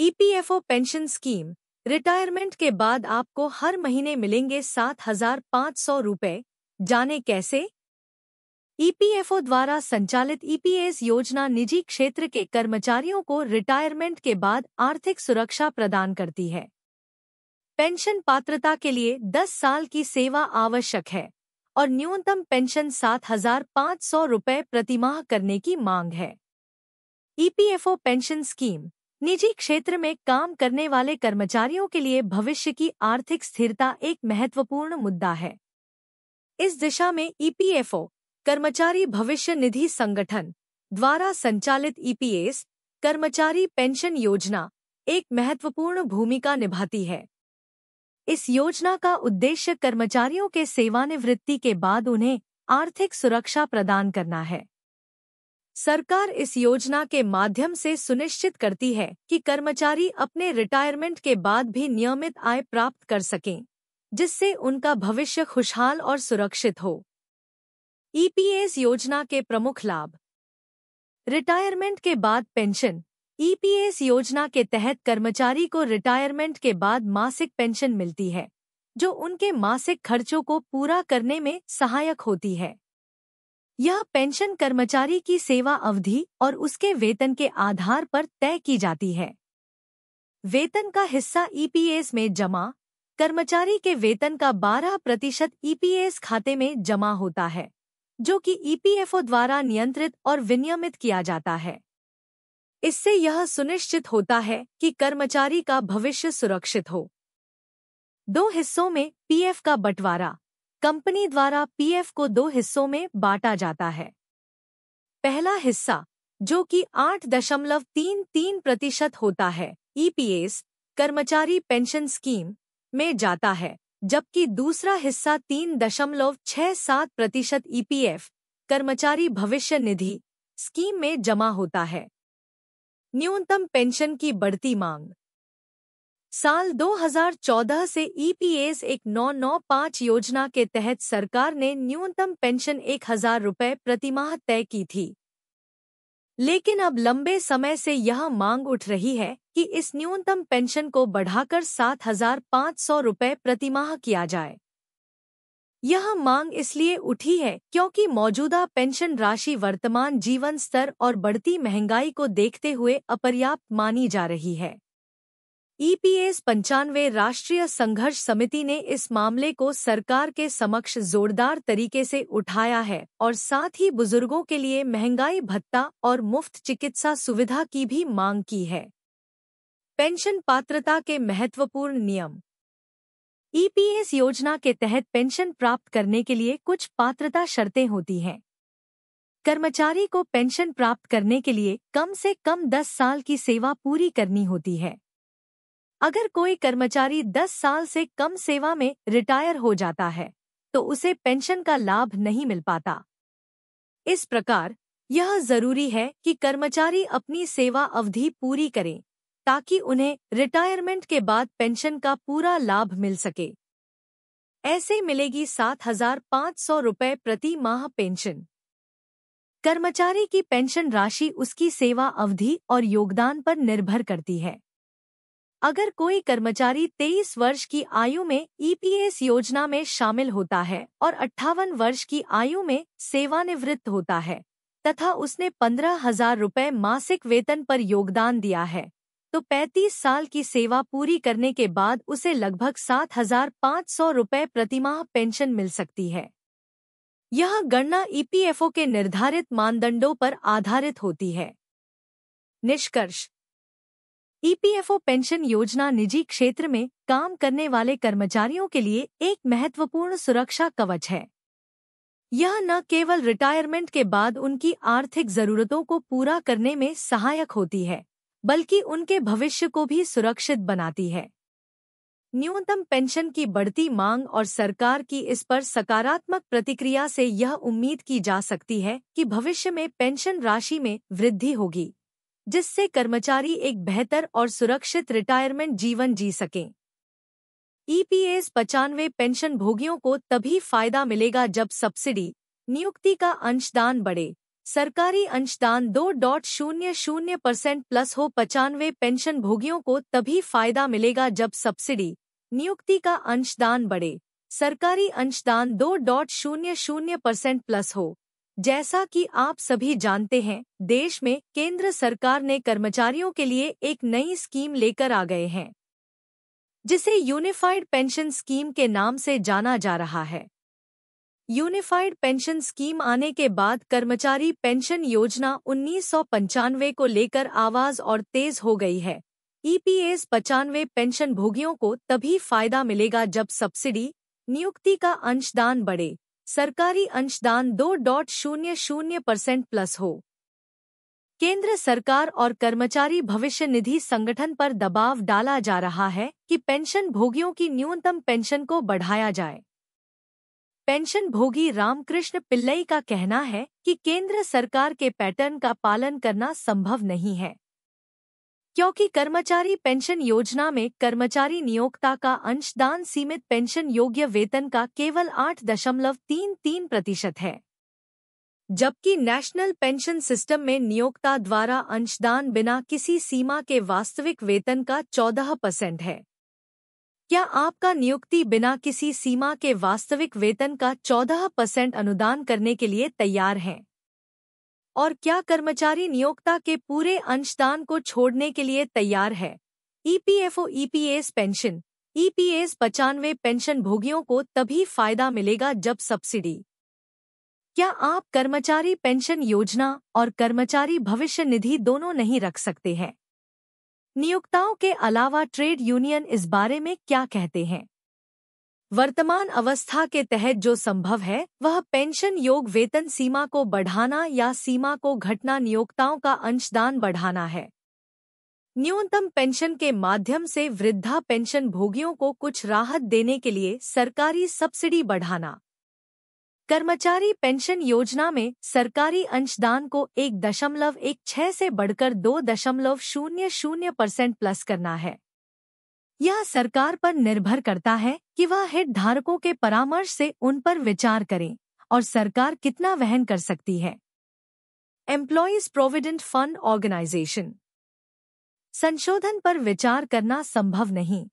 EPFO pension scheme retirement के बाद आपको हर महीने मिलेंगे सात हजार पाँच सौ रुपये जाने कैसे ईपीएफओ e द्वारा संचालित ईपीएस e योजना निजी क्षेत्र के कर्मचारियों को रिटायरमेंट के बाद आर्थिक सुरक्षा प्रदान करती है पेंशन पात्रता के लिए 10 साल की सेवा आवश्यक है और न्यूनतम पेंशन सात हजार पाँच सौ रुपये प्रतिमाह करने की मांग है ईपीएफओ पेंशन स्कीम निजी क्षेत्र में काम करने वाले कर्मचारियों के लिए भविष्य की आर्थिक स्थिरता एक महत्वपूर्ण मुद्दा है इस दिशा में ईपीएफओ e कर्मचारी भविष्य निधि संगठन द्वारा संचालित ईपीएस e कर्मचारी पेंशन योजना एक महत्वपूर्ण भूमिका निभाती है इस योजना का उद्देश्य कर्मचारियों के सेवानिवृत्ति के बाद उन्हें आर्थिक सुरक्षा प्रदान करना है सरकार इस योजना के माध्यम से सुनिश्चित करती है कि कर्मचारी अपने रिटायरमेंट के बाद भी नियमित आय प्राप्त कर सकें जिससे उनका भविष्य खुशहाल और सुरक्षित हो ईपीएस e योजना के प्रमुख लाभ रिटायरमेंट के बाद पेंशन ईपीएस e योजना के तहत कर्मचारी को रिटायरमेंट के बाद मासिक पेंशन मिलती है जो उनके मासिक खर्चों को पूरा करने में सहायक होती है यह पेंशन कर्मचारी की सेवा अवधि और उसके वेतन के आधार पर तय की जाती है वेतन का हिस्सा ईपीएस e में जमा कर्मचारी के वेतन का 12 प्रतिशत ईपीएस e खाते में जमा होता है जो कि ईपीएफओ e द्वारा नियंत्रित और विनियमित किया जाता है इससे यह सुनिश्चित होता है कि कर्मचारी का भविष्य सुरक्षित हो दो हिस्सों में पीएफ का बंटवारा कंपनी द्वारा पीएफ को दो हिस्सों में बांटा जाता है पहला हिस्सा जो कि 8.33 प्रतिशत होता है ईपीएस कर्मचारी पेंशन स्कीम में जाता है जबकि दूसरा हिस्सा 3.67 प्रतिशत ईपीएफ कर्मचारी भविष्य निधि स्कीम में जमा होता है न्यूनतम पेंशन की बढ़ती मांग साल 2014 से ईपीएस e एक नौ नौ पाँच योजना के तहत सरकार ने न्यूनतम पेंशन एक हजार रुपये प्रतिमाह तय की थी लेकिन अब लंबे समय से यह मांग उठ रही है कि इस न्यूनतम पेंशन को बढ़ाकर सात हजार पाँच सौ रुपये प्रतिमाह किया जाए यह मांग इसलिए उठी है क्योंकि मौजूदा पेंशन राशि वर्तमान जीवन स्तर और बढ़ती महंगाई को देखते हुए अपर्याप्त मानी जा रही है ईपीएस e पंचानवे राष्ट्रीय संघर्ष समिति ने इस मामले को सरकार के समक्ष जोरदार तरीके से उठाया है और साथ ही बुजुर्गों के लिए महंगाई भत्ता और मुफ्त चिकित्सा सुविधा की भी मांग की है पेंशन पात्रता के महत्वपूर्ण नियम ईपीएस e योजना के तहत पेंशन प्राप्त करने के लिए कुछ पात्रता शर्तें होती हैं कर्मचारी को पेंशन प्राप्त करने के लिए कम से कम 10 साल की सेवा पूरी करनी होती है अगर कोई कर्मचारी 10 साल से कम सेवा में रिटायर हो जाता है तो उसे पेंशन का लाभ नहीं मिल पाता इस प्रकार यह जरूरी है कि कर्मचारी अपनी सेवा अवधि पूरी करें ताकि उन्हें रिटायरमेंट के बाद पेंशन का पूरा लाभ मिल सके ऐसे मिलेगी सात हजार पाँच सौ रुपये प्रति माह पेंशन कर्मचारी की पेंशन राशि उसकी सेवा अवधि और योगदान पर निर्भर करती है अगर कोई कर्मचारी 23 वर्ष की आयु में ईपीएस e योजना में शामिल होता है और अट्ठावन वर्ष की आयु में सेवानिवृत्त होता है तथा उसने पंद्रह हजार रुपये मासिक वेतन पर योगदान दिया है तो 35 साल की सेवा पूरी करने के बाद उसे लगभग सात हजार पाँच सौ रुपये प्रतिमाह पेंशन मिल सकती है यह गणना ईपीएफओ e के निर्धारित मानदंडों पर आधारित होती है निष्कर्ष ईपीएफओ पेंशन योजना निजी क्षेत्र में काम करने वाले कर्मचारियों के लिए एक महत्वपूर्ण सुरक्षा कवच है यह न केवल रिटायरमेंट के बाद उनकी आर्थिक जरूरतों को पूरा करने में सहायक होती है बल्कि उनके भविष्य को भी सुरक्षित बनाती है न्यूनतम पेंशन की बढ़ती मांग और सरकार की इस पर सकारात्मक प्रतिक्रिया से यह उम्मीद की जा सकती है कि भविष्य में पेंशन राशि में वृद्धि होगी जिससे कर्मचारी एक बेहतर और सुरक्षित रिटायरमेंट जीवन जी सकें ईपीएस e पचानवे पेंशन भोगियों को तभी फायदा मिलेगा जब सब्सिडी नियुक्ति का अंशदान बढ़े सरकारी अंशदान दो डॉट शून्य शून्य परसेंट प्लस हो पचानवे पेंशन भोगियों को तभी फायदा मिलेगा जब सब्सिडी नियुक्ति का अंशदान बढ़े सरकारी अंशदान दो डॉट शून्य शून्य परसेंट प्लस हो जैसा कि आप सभी जानते हैं देश में केंद्र सरकार ने कर्मचारियों के लिए एक नई स्कीम लेकर आ गए हैं जिसे यूनिफाइड पेंशन स्कीम के नाम से जाना जा रहा है यूनिफाइड पेंशन स्कीम आने के बाद कर्मचारी पेंशन योजना उन्नीस को लेकर आवाज और तेज हो गई है ईपीएस पचानवे पेंशन भोगियों को तभी फायदा मिलेगा जब सब्सिडी नियुक्ति का अंशदान बढ़े सरकारी अंशदान दो डॉट शून्य शून्य परसेंट प्लस हो केंद्र सरकार और कर्मचारी भविष्य निधि संगठन पर दबाव डाला जा रहा है कि पेंशन भोगियों की न्यूनतम पेंशन को बढ़ाया जाए पेंशन भोगी रामकृष्ण पिल्लई का कहना है कि केंद्र सरकार के पैटर्न का पालन करना संभव नहीं है क्योंकि कर्मचारी पेंशन योजना में कर्मचारी नियोक्ता का अंशदान सीमित पेंशन योग्य वेतन का केवल आठ दशमलव तीन तीन प्रतिशत है जबकि नेशनल पेंशन सिस्टम में नियोक्ता द्वारा अंशदान बिना किसी सीमा के वास्तविक वेतन का चौदह परसेंट है क्या आपका नियुक्ति बिना किसी सीमा के वास्तविक वेतन का चौदह परसेंट अनुदान करने के लिए तैयार हैं और क्या कर्मचारी नियोक्ता के पूरे अंशदान को छोड़ने के लिए तैयार है ईपीएफओ ईपीएस पेंशन ईपीएस पचानवे पेंशन भोगियों को तभी फायदा मिलेगा जब सब्सिडी क्या आप कर्मचारी पेंशन योजना और कर्मचारी भविष्य निधि दोनों नहीं रख सकते हैं नियोक्ताओं के अलावा ट्रेड यूनियन इस बारे में क्या कहते हैं वर्तमान अवस्था के तहत जो संभव है वह पेंशन योग वेतन सीमा को बढ़ाना या सीमा को घटना नियोक्ताओं का अंशदान बढ़ाना है न्यूनतम पेंशन के माध्यम से वृद्धा पेंशन भोगियों को कुछ राहत देने के लिए सरकारी सब्सिडी बढ़ाना कर्मचारी पेंशन योजना में सरकारी अंशदान को एक दशमलव एक छह से बढ़कर दो दशमलव शून्य शून्य परसेंट प्लस करना है यह सरकार पर निर्भर करता है कि वह हितधारकों के परामर्श से उन पर विचार करें और सरकार कितना वहन कर सकती है एम्प्लॉयज प्रोविडेंट फंड ऑर्गेनाइजेशन संशोधन पर विचार करना संभव नहीं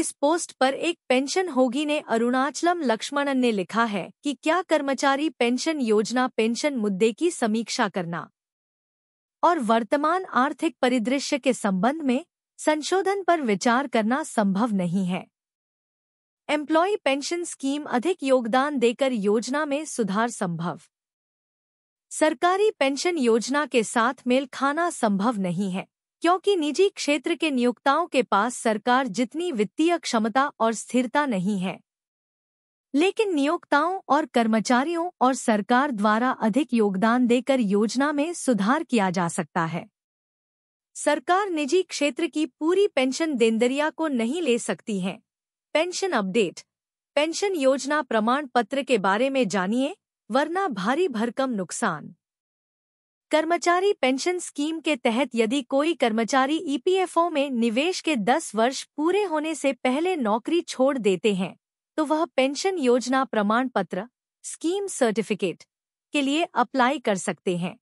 इस पोस्ट पर एक पेंशन होगी ने अरुणाचलम लक्ष्मणन ने लिखा है कि क्या कर्मचारी पेंशन योजना पेंशन मुद्दे की समीक्षा करना और वर्तमान आर्थिक परिदृश्य के संबंध में संशोधन पर विचार करना संभव नहीं है एम्प्लॉय पेंशन स्कीम अधिक योगदान देकर योजना में सुधार संभव सरकारी पेंशन योजना के साथ मेल खाना संभव नहीं है क्योंकि निजी क्षेत्र के नियोक्ताओं के पास सरकार जितनी वित्तीय क्षमता और स्थिरता नहीं है लेकिन नियोक्ताओं और कर्मचारियों और सरकार द्वारा अधिक योगदान देकर योजना में सुधार किया जा सकता है सरकार निजी क्षेत्र की पूरी पेंशन देनदरिया को नहीं ले सकती है पेंशन अपडेट पेंशन योजना प्रमाण पत्र के बारे में जानिए वरना भारी भरकम नुकसान कर्मचारी पेंशन स्कीम के तहत यदि कोई कर्मचारी ईपीएफओ में निवेश के 10 वर्ष पूरे होने से पहले नौकरी छोड़ देते हैं तो वह पेंशन योजना प्रमाण पत्र स्कीम सर्टिफिकेट के लिए अप्लाई कर सकते हैं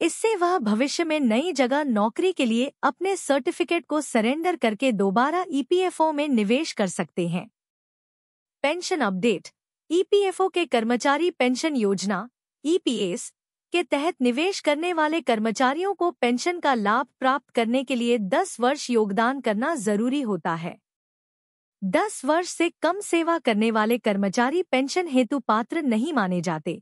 इससे वह भविष्य में नई जगह नौकरी के लिए अपने सर्टिफिकेट को सरेंडर करके दोबारा ईपीएफओ e में निवेश कर सकते हैं पेंशन अपडेट ईपीएफओ के कर्मचारी पेंशन योजना ईपीएस e के तहत निवेश करने वाले कर्मचारियों को पेंशन का लाभ प्राप्त करने के लिए 10 वर्ष योगदान करना जरूरी होता है 10 वर्ष से कम सेवा करने वाले कर्मचारी पेंशन हेतु पात्र नहीं माने जाते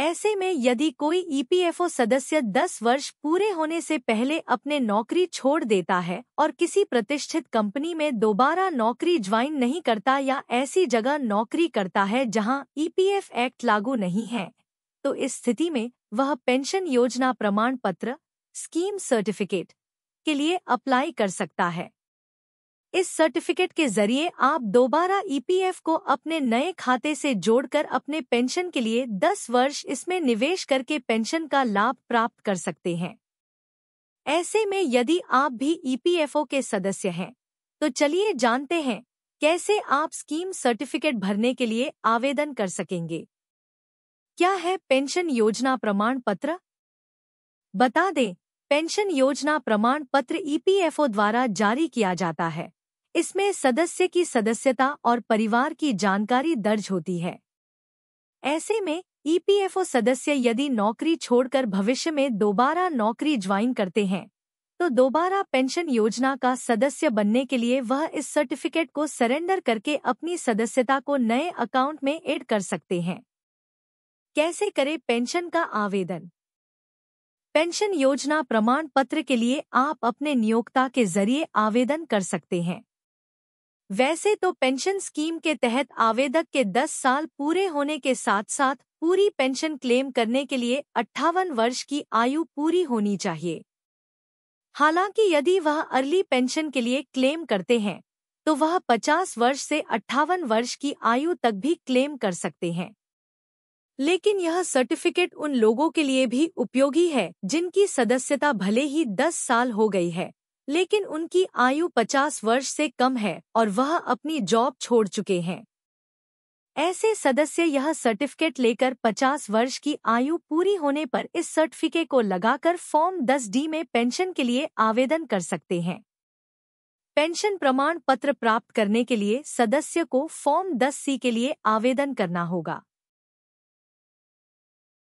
ऐसे में यदि कोई ईपीएफओ e सदस्य 10 वर्ष पूरे होने से पहले अपने नौकरी छोड़ देता है और किसी प्रतिष्ठित कंपनी में दोबारा नौकरी ज्वाइन नहीं करता या ऐसी जगह नौकरी करता है जहां ईपीएफ e एक्ट लागू नहीं है तो इस स्थिति में वह पेंशन योजना प्रमाण पत्र स्कीम सर्टिफिकेट के लिए अप्लाई कर सकता है इस सर्टिफिकेट के जरिए आप दोबारा ईपीएफ e को अपने नए खाते से जोड़कर अपने पेंशन के लिए 10 वर्ष इसमें निवेश करके पेंशन का लाभ प्राप्त कर सकते हैं ऐसे में यदि आप भी ईपीएफओ e के सदस्य हैं तो चलिए जानते हैं कैसे आप स्कीम सर्टिफिकेट भरने के लिए आवेदन कर सकेंगे क्या है पेंशन योजना प्रमाण पत्र बता दें पेंशन योजना प्रमाण पत्र ईपीएफओ e द्वारा जारी किया जाता है इसमें सदस्य की सदस्यता और परिवार की जानकारी दर्ज होती है ऐसे में ईपीएफओ e सदस्य यदि नौकरी छोड़कर भविष्य में दोबारा नौकरी ज्वाइन करते हैं तो दोबारा पेंशन योजना का सदस्य बनने के लिए वह इस सर्टिफिकेट को सरेंडर करके अपनी सदस्यता को नए अकाउंट में एड कर सकते हैं कैसे करें पेंशन का आवेदन पेंशन योजना प्रमाण पत्र के लिए आप अपने नियोक्ता के जरिए आवेदन कर सकते हैं वैसे तो पेंशन स्कीम के तहत आवेदक के 10 साल पूरे होने के साथ साथ पूरी पेंशन क्लेम करने के लिए अट्ठावन वर्ष की आयु पूरी होनी चाहिए हालांकि यदि वह अर्ली पेंशन के लिए क्लेम करते हैं तो वह 50 वर्ष से अट्ठावन वर्ष की आयु तक भी क्लेम कर सकते हैं लेकिन यह सर्टिफिकेट उन लोगों के लिए भी उपयोगी है जिनकी सदस्यता भले ही 10 साल हो गई है लेकिन उनकी आयु 50 वर्ष से कम है और वह अपनी जॉब छोड़ चुके हैं ऐसे सदस्य यह सर्टिफिकेट लेकर 50 वर्ष की आयु पूरी होने पर इस सर्टिफिकेट को लगाकर फॉर्म 10 डी में पेंशन के लिए आवेदन कर सकते हैं पेंशन प्रमाण पत्र प्राप्त करने के लिए सदस्य को फॉर्म 10 सी के लिए आवेदन करना होगा